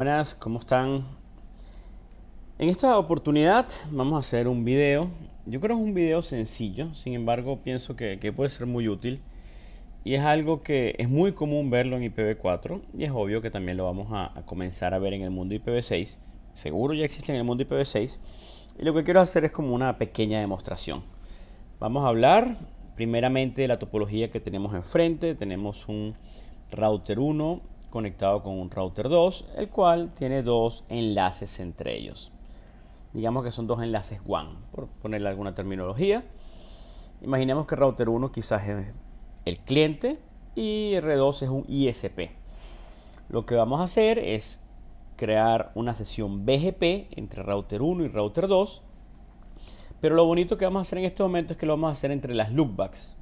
Buenas, ¿cómo están? En esta oportunidad vamos a hacer un video. Yo creo que es un video sencillo, sin embargo pienso que, puede ser muy útil. Y es algo que es muy común verlo en IPv4 y es obvio que también lo vamos a comenzar a ver en el mundo IPv6. Seguro ya existe en el mundo IPv6. Y lo que quiero hacer es como una pequeña demostración. Vamos a hablar primeramente de la topología que tenemos enfrente. Tenemos un router 1 conectado con un router 2, el cual tiene dos enlaces entre ellos. Digamos que son dos enlaces WAN, por ponerle alguna terminología. Imaginemos que router 1 quizás es el cliente y R2 es un ISP. Lo que vamos a hacer es crear una sesión BGP entre router 1 y router 2. Pero lo bonito que vamos a hacer en este momento es que lo vamos a hacer entre las loopbacks.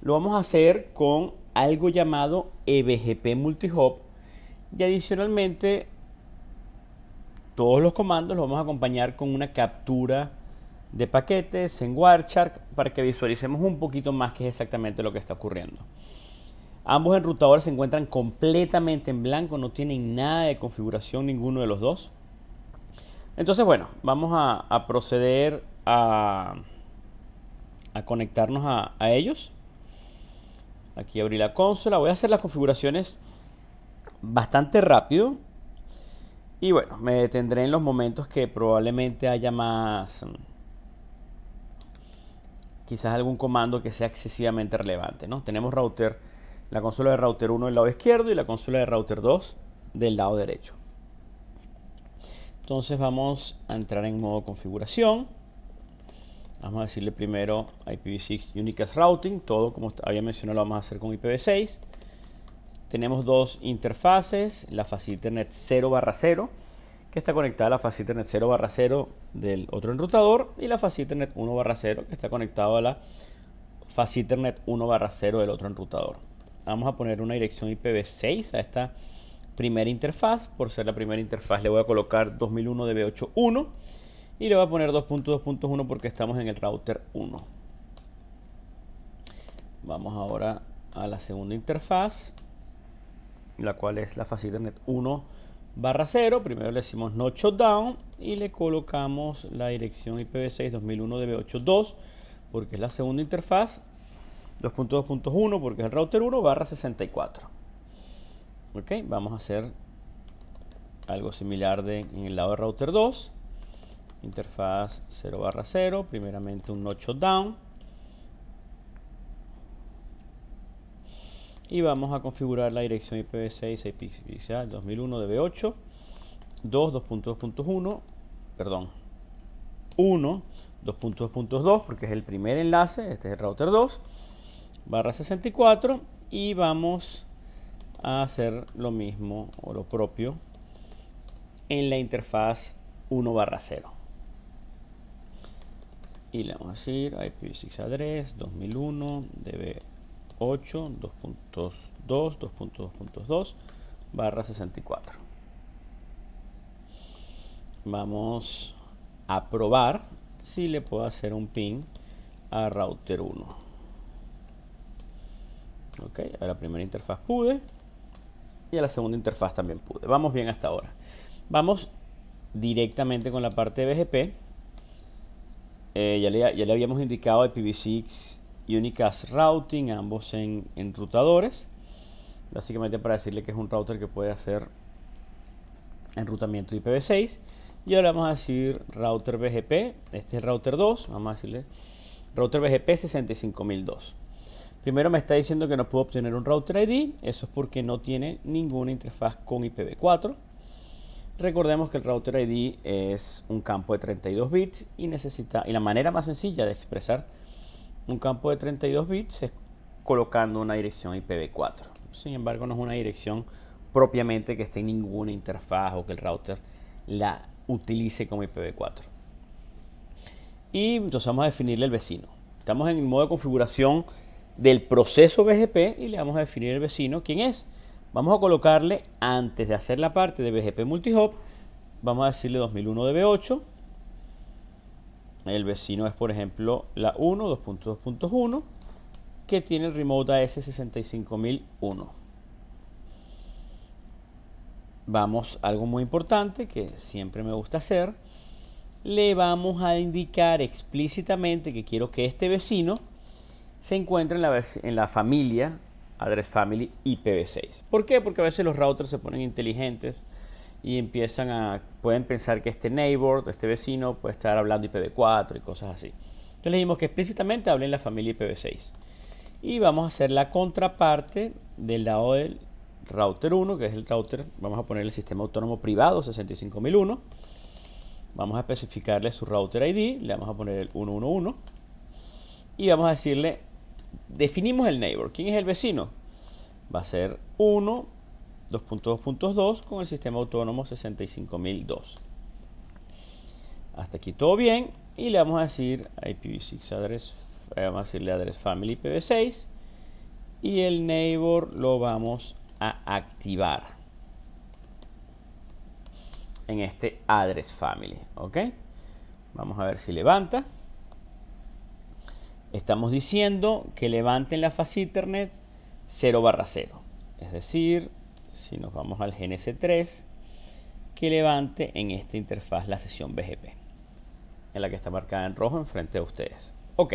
Lo vamos a hacer con algo llamado EBGP Multihop y adicionalmente todos los comandos los vamos a acompañar con una captura de paquetes en Wireshark para que visualicemos un poquito más qué es exactamente lo que está ocurriendo. Ambos enrutadores se encuentran completamente en blanco, no tienen nada de configuración ninguno de los dos. Entonces, bueno, vamos a, proceder a, a conectarnos a ellos. Aquí abrí la consola. Voy a hacer las configuraciones bastante rápido. Y bueno, me detendré en los momentos que probablemente haya más... Mm, quizás algún comando que sea excesivamente relevante, ¿no? Tenemos router, la consola de router 1 del lado izquierdo y la consola de router 2 del lado derecho. Entonces vamos a entrar en modo configuración. Vamos a decirle primero IPv6 Unicast Routing. Todo como había mencionado lo vamos a hacer con IPv6. Tenemos dos interfaces. La fase Ethernet 0 barra 0 que está conectada a la fase Ethernet 0 barra 0 del otro enrutador. Y la fase Ethernet 1 barra 0 que está conectada a la fase Ethernet 1 barra 0 del otro enrutador. Vamos a poner una dirección IPv6 a esta primera interfaz. Por ser la primera interfaz le voy a colocar 2001 DB81 y le voy a poner 2.2.1 porque estamos en el router 1. Vamos ahora a la segunda interfaz, la cual es la Facilnet 1 barra 0. Primero le decimos no shutdown y le colocamos la dirección IPv6 2001DB82 porque es la segunda interfaz. 2.2.1 porque es el router 1 barra 64. Ok, vamos a hacer algo similar de, en el lado de router 2 interfaz 0 barra 0, primeramente un no shutdown. Y vamos a configurar la dirección IPv6 6 pixel 2001 DB8 2 2.2.1, perdón, 1 2.2.2 porque es el primer enlace, este es el router 2 barra 64 y vamos a hacer lo mismo o lo propio en la interfaz 1 barra 0 y le vamos a decir IPv6 address 2001 db 8 2.2 2.2.2 barra 64 vamos a probar si le puedo hacer un pin a router 1 ok a la primera interfaz pude y a la segunda interfaz también pude vamos bien hasta ahora vamos directamente con la parte de BGP eh, ya, le, habíamos indicado IPv6 y Unicast Routing, ambos en, en, Básicamente para decirle que es un router que puede hacer enrutamiento IPv6. Y ahora vamos a decir router BGP. Este es router 2. Vamos a decirle router BGP 65002. Primero me está diciendo que no puedo obtener un router ID. Eso es porque no tiene ninguna interfaz con IPv4. Recordemos que el router ID es un campo de 32 bits y necesita y la manera más sencilla de expresar un campo de 32 bits es colocando una dirección IPv4. Sin embargo, no es una dirección propiamente que esté en ninguna interfaz o que el router la utilice como IPv4. Y entonces vamos a definirle el vecino. Estamos en el modo de configuración del proceso BGP y le vamos a definir el vecino quién es. Vamos a colocarle, antes de hacer la parte de BGP Multihop, vamos a decirle 2001 de 8 El vecino es, por ejemplo, la 1, 2.2.1, que tiene el remote AS65001. Vamos algo muy importante que siempre me gusta hacer. Le vamos a indicar explícitamente que quiero que este vecino se encuentre en la familia Address Family IPv6. ¿Por qué? Porque a veces los routers se ponen inteligentes y empiezan a, pueden pensar que este neighbor, este vecino, puede estar hablando IPv4 y cosas así. Entonces le dijimos que explícitamente hablen la familia IPv6. Y vamos a hacer la contraparte del lado del router 1, que es el router, vamos a poner el sistema autónomo privado 65001. Vamos a especificarle su router ID, le vamos a poner el 111 y vamos a decirle definimos el neighbor. ¿Quién es el vecino? Va a ser 1, 2.2.2 con el sistema autónomo 65002. Hasta aquí todo bien. Y le vamos a decir IPv6 address, eh, vamos a decirle address family IPv6. Y el neighbor lo vamos a activar en este address family. Ok, vamos a ver si levanta estamos diciendo que levanten la fase internet 0 barra 0. Es decir, si nos vamos al gns 3 que levante en esta interfaz la sesión BGP, en la que está marcada en rojo enfrente de ustedes. Ok.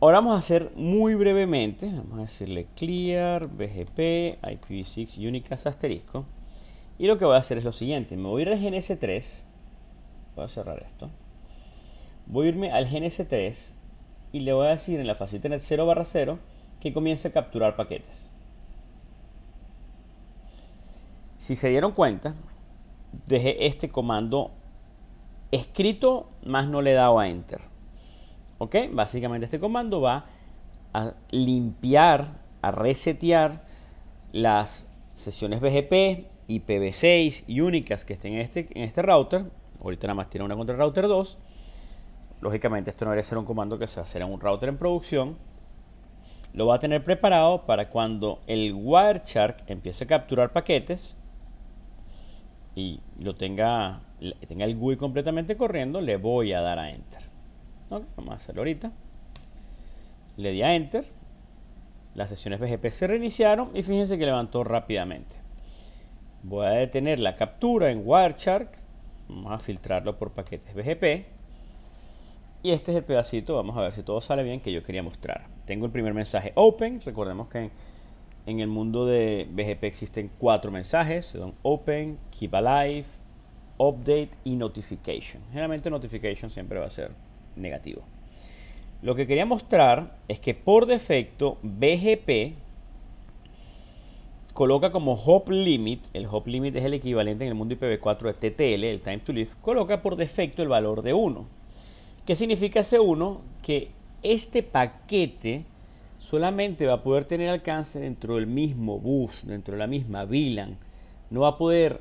Ahora vamos a hacer muy brevemente, vamos a decirle clear, BGP, IPv6, unicast, asterisco. Y lo que voy a hacer es lo siguiente, me voy a ir al GNS3, voy a cerrar esto voy a irme al GNS3 y le voy a decir en la faceta 0 barra 0 que comience a capturar paquetes. Si se dieron cuenta, dejé este comando escrito, más no le he dado a enter. ¿Ok? Básicamente este comando va a limpiar, a resetear las sesiones BGP, IPv6 y únicas que estén este, en este router. Ahorita nada más tiene una contra el router 2 Lógicamente esto no debería ser un comando que se va a hacer en un router en producción. Lo va a tener preparado para cuando el Wireshark empiece a capturar paquetes y lo tenga, tenga el GUI completamente corriendo, le voy a dar a Enter. vamos a hacerlo ahorita. Le di a Enter. Las sesiones BGP se reiniciaron y fíjense que levantó rápidamente. Voy a detener la captura en Wireshark. Vamos a filtrarlo por paquetes BGP. Y este es el pedacito, vamos a ver si todo sale bien, que yo quería mostrar. Tengo el primer mensaje open, recordemos que en, el mundo de BGP existen cuatro mensajes, son open, keep alive, update y notification. Generalmente notification siempre va a ser negativo. Lo que quería mostrar es que por defecto BGP coloca como hop limit, el hop limit es el equivalente en el mundo IPv4 de TTL, el time to live, coloca por defecto el valor de 1. ¿Qué significa ese 1? Que este paquete solamente va a poder tener alcance dentro del mismo bus, dentro de la misma VLAN. No va a poder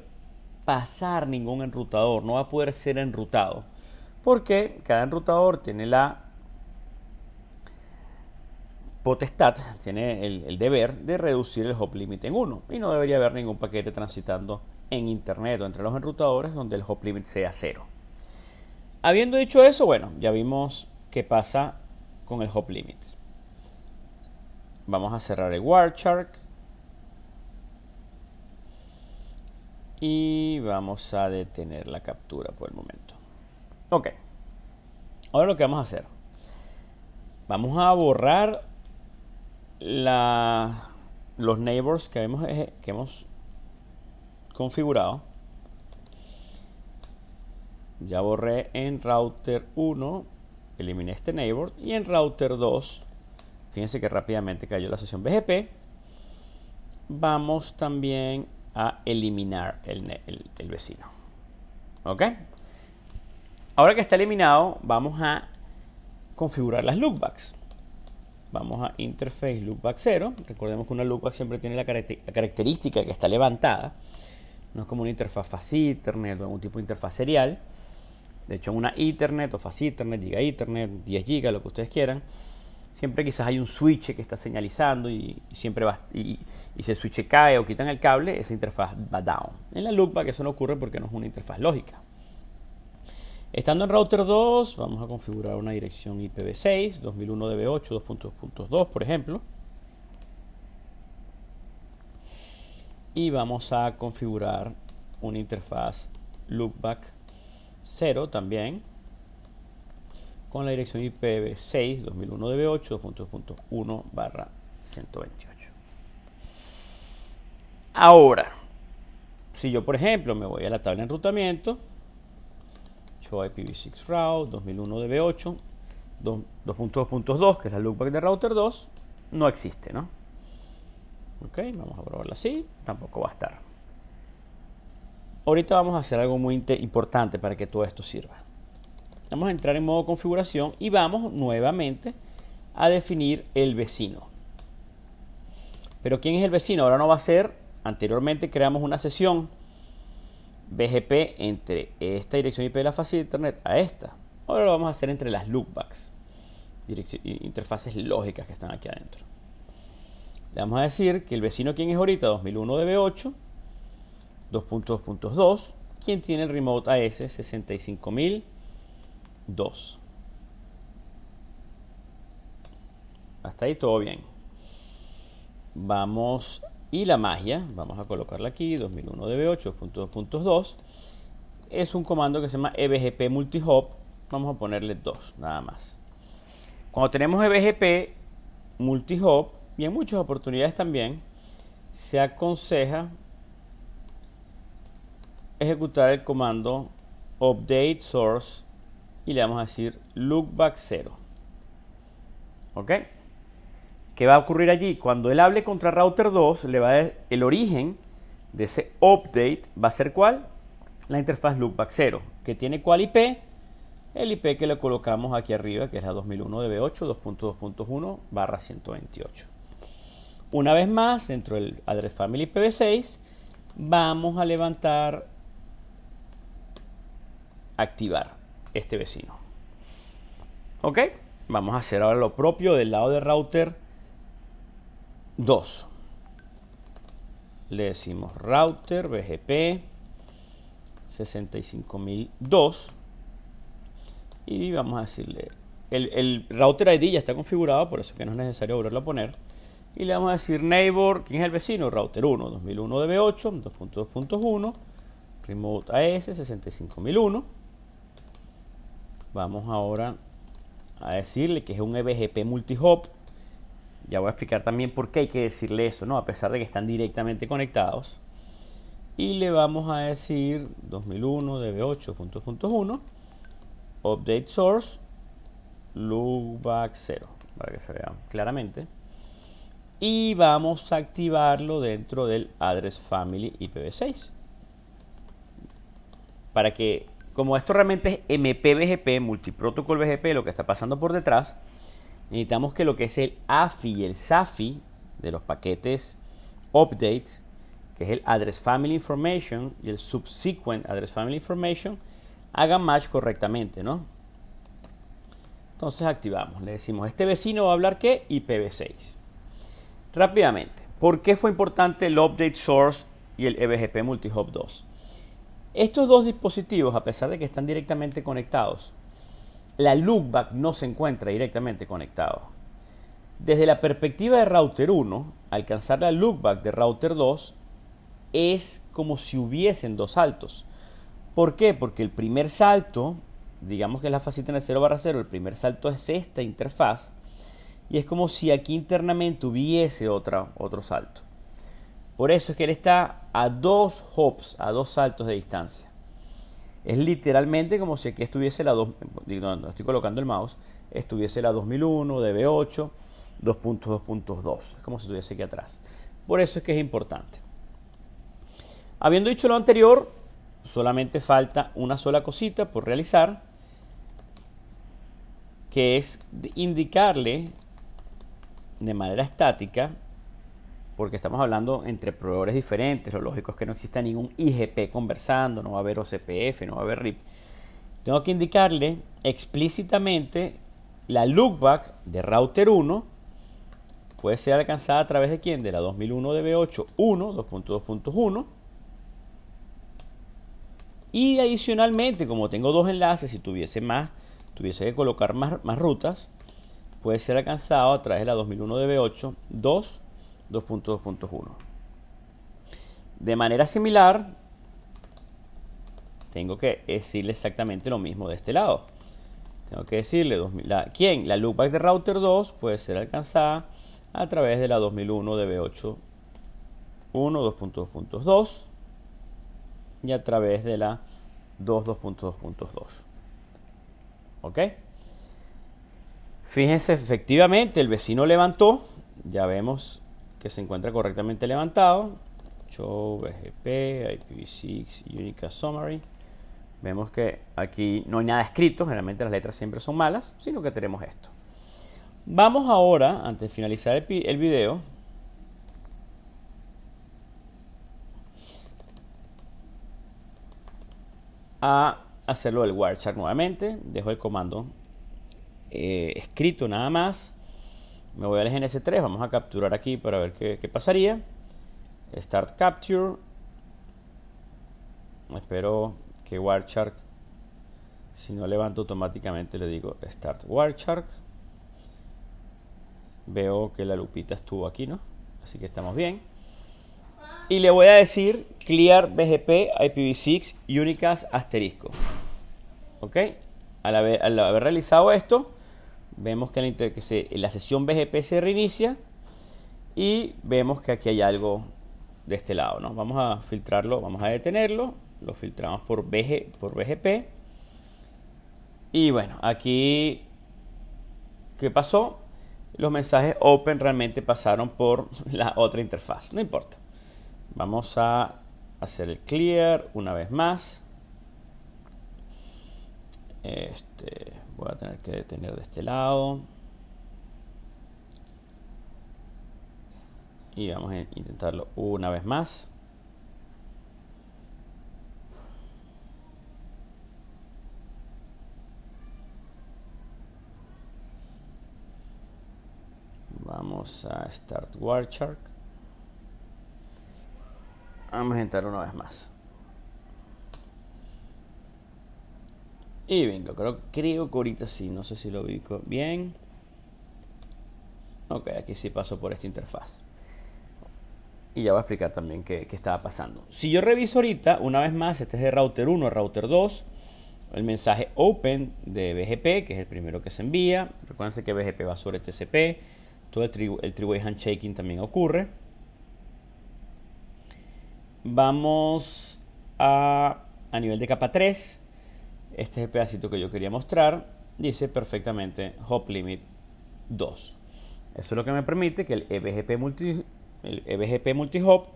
pasar ningún enrutador, no va a poder ser enrutado. Porque cada enrutador tiene la potestad, tiene el, deber de reducir el hop limit en 1. Y no debería haber ningún paquete transitando en Internet o entre los enrutadores donde el hop limit sea 0. Habiendo dicho eso, bueno, ya vimos qué pasa con el hop limits Vamos a cerrar el Wireshark. Y vamos a detener la captura por el momento. Ok. Ahora lo que vamos a hacer. Vamos a borrar la, los neighbors que que hemos configurado ya borré en router 1, eliminé este neighbor y en router 2, fíjense que rápidamente cayó la sesión BGP. Vamos también a eliminar el, vecino. ¿Ok? Ahora que está eliminado, vamos a configurar las loopbacks. Vamos a interface loopback 0. Recordemos que una loopback siempre tiene la, característica que está levantada. No es como una interfaz Internet o algún tipo de interfaz serial de hecho, en una Ethernet o Fast Ethernet, Giga Ethernet, 10 Giga, lo que ustedes quieran, siempre quizás hay un switch que está señalizando y, siempre va, y, el switch cae o quitan el cable, esa interfaz va down. En la loopback eso no ocurre porque no es una interfaz lógica. Estando en router 2, vamos a configurar una dirección IPv6, 2001 DB8, 2.2.2, por ejemplo. Y vamos a configurar una interfaz loopback 0 también con la dirección IPv6 2001 DB8 2.2.1 barra 128. Ahora, si yo por ejemplo me voy a la tabla de enrutamiento, show IPv6 route 2001 DB8 2.2.2 que es la loopback de router 2, no existe, ¿no? Ok, vamos a probarla así, tampoco va a estar. Ahorita vamos a hacer algo muy importante para que todo esto sirva. Vamos a entrar en modo configuración y vamos nuevamente a definir el vecino. Pero ¿quién es el vecino? Ahora no va a ser, anteriormente creamos una sesión BGP entre esta dirección IP de la fase de internet a esta. Ahora lo vamos a hacer entre las loopbacks, interfaces lógicas que están aquí adentro. Le vamos a decir que el vecino, ¿quién es ahorita? 2001 DB8 2.2.2, ¿Quién tiene el Remote AS 65002. Hasta ahí todo bien. Vamos, y la magia, vamos a colocarla aquí, 2001 DB8, Es un comando que se llama EBGP Multihop, vamos a ponerle 2, nada más. Cuando tenemos EBGP Multihop, y en muchas oportunidades también, se aconseja ejecutar el comando update source y le vamos a decir lookback 0. ¿Ok? ¿Qué va a ocurrir allí? Cuando él hable contra router 2, le va a dar el origen de ese update va a ser cuál? La interfaz lookback 0, que tiene cual IP? El IP que le colocamos aquí arriba, que es la 2001 DB8 2.2.1 barra 128. Una vez más, dentro del address family IPv6, vamos a levantar activar este vecino. ¿Ok? Vamos a hacer ahora lo propio del lado de router 2. Le decimos router BGP 65002 y vamos a decirle el, el, router ID ya está configurado, por eso que no es necesario volverlo a poner. Y le vamos a decir neighbor, ¿quién es el vecino? Router 1, 2001 DB8, 2.2.1, remote AS 65001. Vamos ahora a decirle que es un EBGP multihop. Ya voy a explicar también por qué hay que decirle eso, ¿no? A pesar de que están directamente conectados. Y le vamos a decir 2001 DB8.1 update source loopback 0 para que se vea claramente. Y vamos a activarlo dentro del address family IPv6 para que como esto realmente es MPBGP, Multiprotocol BGP, lo que está pasando por detrás, necesitamos que lo que es el AFI y el SAFI de los paquetes updates, que es el Address Family Information y el Subsequent Address Family Information, hagan match correctamente, ¿no? Entonces activamos, le decimos, este vecino va a hablar qué IPv6. Rápidamente, ¿por qué fue importante el Update Source y el EBGP Multihop 2? Estos dos dispositivos, a pesar de que están directamente conectados, la loopback no se encuentra directamente conectado. Desde la perspectiva de router 1, alcanzar la loopback de router 2 es como si hubiesen dos saltos. ¿Por qué? Porque el primer salto, digamos que es la faceta en el 0 barra 0, el primer salto es esta interfaz y es como si aquí internamente hubiese otra, otro salto. Por eso es que él está a dos hops, a dos saltos de distancia. Es literalmente como si aquí estuviese la 2, no, estoy colocando el mouse, estuviese la 2001, DB8, 2.2.2. Es como si estuviese aquí atrás. Por eso es que es importante. Habiendo dicho lo anterior, solamente falta una sola cosita por realizar, que es indicarle de manera estática porque estamos hablando entre proveedores diferentes, lo lógico es que no exista ningún IGP conversando, no va a haber OCPF, no va a haber RIP. Tengo que indicarle explícitamente la lookback de router 1 puede ser alcanzada a través de quién? De la 2001 DB8 1, 2.2.1. Y adicionalmente, como tengo dos enlaces, si tuviese más, tuviese que colocar más, más rutas, puede ser alcanzado a través de la 2001 DB8 2, 2.2.1. De manera similar, tengo que decirle exactamente lo mismo de este lado. Tengo que decirle la, quién, la loopback de router 2 puede ser alcanzada a través de la 2001 DB8 2.2.2 y a través de la 2.2.2.2. ¿Ok? Fíjense, efectivamente el vecino levantó, ya vemos que se encuentra correctamente levantado. Show, BGP, IPv6, Unica Summary. Vemos que aquí no hay nada escrito, generalmente las letras siempre son malas, sino que tenemos esto. Vamos ahora, antes de finalizar el, video, a hacerlo del wirechart nuevamente. Dejo el comando eh, escrito nada más. Me voy al GNS3, vamos a capturar aquí para ver qué, pasaría. Start Capture. Espero que Wireshark, si no levanto automáticamente, le digo Start Wireshark. Veo que la lupita estuvo aquí, ¿no? Así que estamos bien. Y le voy a decir Clear BGP IPv6 Unicast asterisco. ¿Ok? al haber realizado esto, Vemos que la, sesión BGP se reinicia y vemos que aquí hay algo de este lado, ¿no? Vamos a filtrarlo, vamos a detenerlo, lo filtramos por, por BGP. Y bueno, aquí, ¿qué pasó? Los mensajes open realmente pasaron por la otra interfaz, no importa. Vamos a hacer el clear una vez más. Este, voy a tener que detener de este lado. Y vamos a intentarlo una vez más. Vamos a Start shark Vamos a intentarlo una vez más. Y venga, creo, que ahorita sí, no sé si lo ubico bien. Ok, aquí sí paso por esta interfaz. Y ya voy a explicar también qué, estaba pasando. Si yo reviso ahorita, una vez más, este es de router 1, router 2 el mensaje open de BGP, que es el primero que se envía. Recuerden que BGP va sobre TCP. Todo el, handshaking también ocurre. Vamos a, a nivel de capa 3. Este es el pedacito que yo quería mostrar. Dice perfectamente Hop Limit 2. Eso es lo que me permite que el EBGP, multi, el e multihop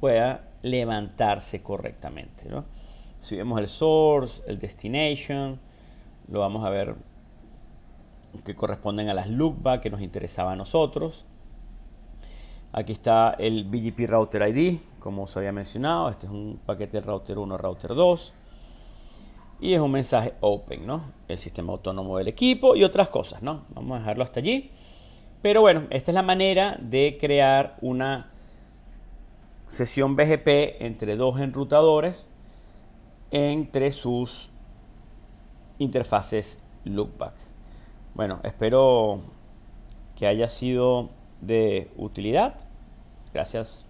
pueda levantarse correctamente. Si vemos el source, el destination, lo vamos a ver que corresponden a las loopback que nos interesaba a nosotros. Aquí está el BGP Router ID, como os había mencionado. Este es un paquete router 1, router 2. Y es un mensaje open, ¿no? El sistema autónomo del equipo y otras cosas, ¿no? Vamos a dejarlo hasta allí. Pero bueno, esta es la manera de crear una sesión BGP entre dos enrutadores entre sus interfaces loopback. Bueno, espero que haya sido de utilidad. Gracias.